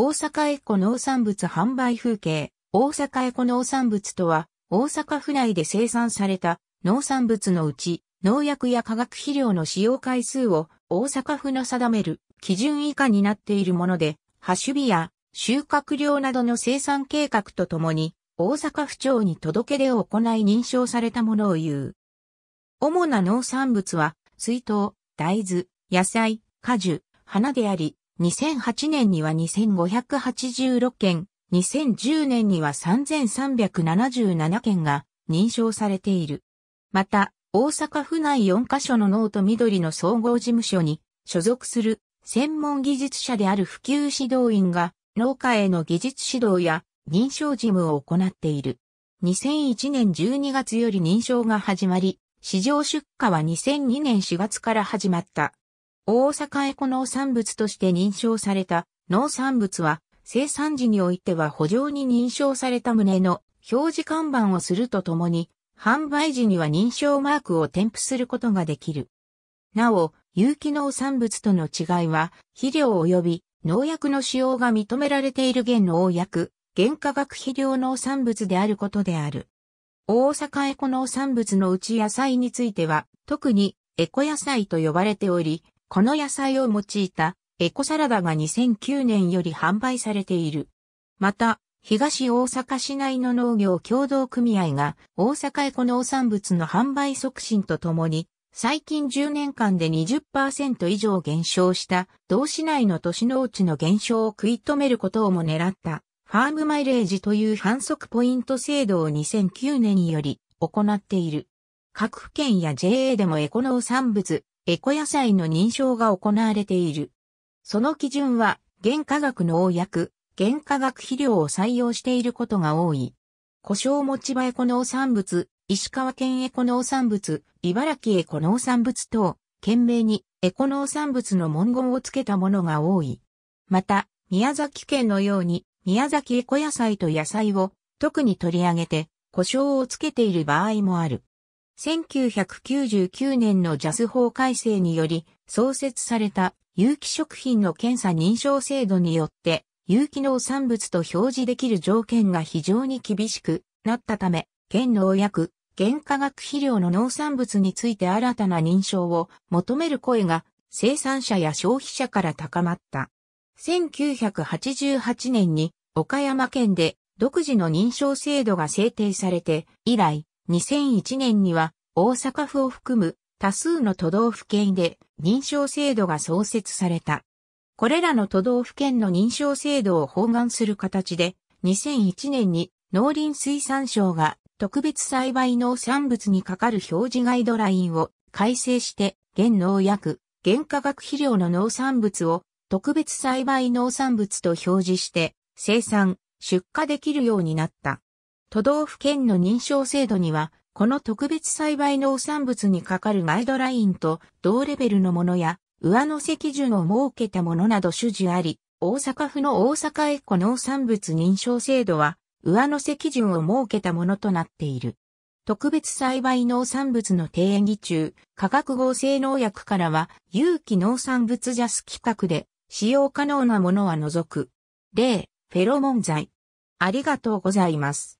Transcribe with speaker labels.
Speaker 1: 大阪エコ農産物販売風景。大阪エコ農産物とは、大阪府内で生産された農産物のうち、農薬や化学肥料の使用回数を大阪府の定める基準以下になっているもので、発種日や収穫量などの生産計画とともに、大阪府庁に届け出を行い認証されたものを言う。主な農産物は、水筒、大豆、野菜、果樹、花であり、2008年には2586件、2010年には3377件が認証されている。また、大阪府内4カ所のノート緑の総合事務所に所属する専門技術者である普及指導員が農家への技術指導や認証事務を行っている。2001年12月より認証が始まり、市場出荷は2002年4月から始まった。大阪エコ農産物として認証された農産物は生産時においては補助に認証された旨の表示看板をするとともに販売時には認証マークを添付することができる。なお、有機農産物との違いは肥料及び農薬の使用が認められている現農薬、原化学肥料農産物であることである。大阪エコ農産物のうち野菜については特にエコ野菜と呼ばれており、この野菜を用いたエコサラダが2009年より販売されている。また、東大阪市内の農業協同組合が大阪エコ農産物の販売促進とともに、最近10年間で20%以上減少した同市内の都市農地の減少を食い止めることをも狙ったファームマイレージという反則ポイント制度を2009年より行っている。各府県や JA でもエコ農産物エコ野菜の認証が行われている。その基準は、原価学の応薬、原価学肥料を採用していることが多い。故障持ち場エコ農産物、石川県エコ農産物、茨城エコ農産物等、懸命にエコ農産物の文言をつけたものが多い。また、宮崎県のように、宮崎エコ野菜と野菜を特に取り上げて、故障をつけている場合もある。1999年のジャス法改正により創設された有機食品の検査認証制度によって有機農産物と表示できる条件が非常に厳しくなったため、県農薬、原化学肥料の農産物について新たな認証を求める声が生産者や消費者から高まった。1988年に岡山県で独自の認証制度が制定されて以来、2001年には大阪府を含む多数の都道府県で認証制度が創設された。これらの都道府県の認証制度を包含する形で、2001年に農林水産省が特別栽培農産物にかかる表示ガイドラインを改正して、現農薬、原化学肥料の農産物を特別栽培農産物と表示して生産、出荷できるようになった。都道府県の認証制度には、この特別栽培農産物に係るガイドラインと同レベルのものや、上乗せ基準を設けたものなど種樹あり、大阪府の大阪エコ農産物認証制度は、上乗せ基準を設けたものとなっている。特別栽培農産物の定義中、化学合成農薬からは、有機農産物ジャス規格で、使用可能なものは除く。例、フェロモン剤。ありがとうございます。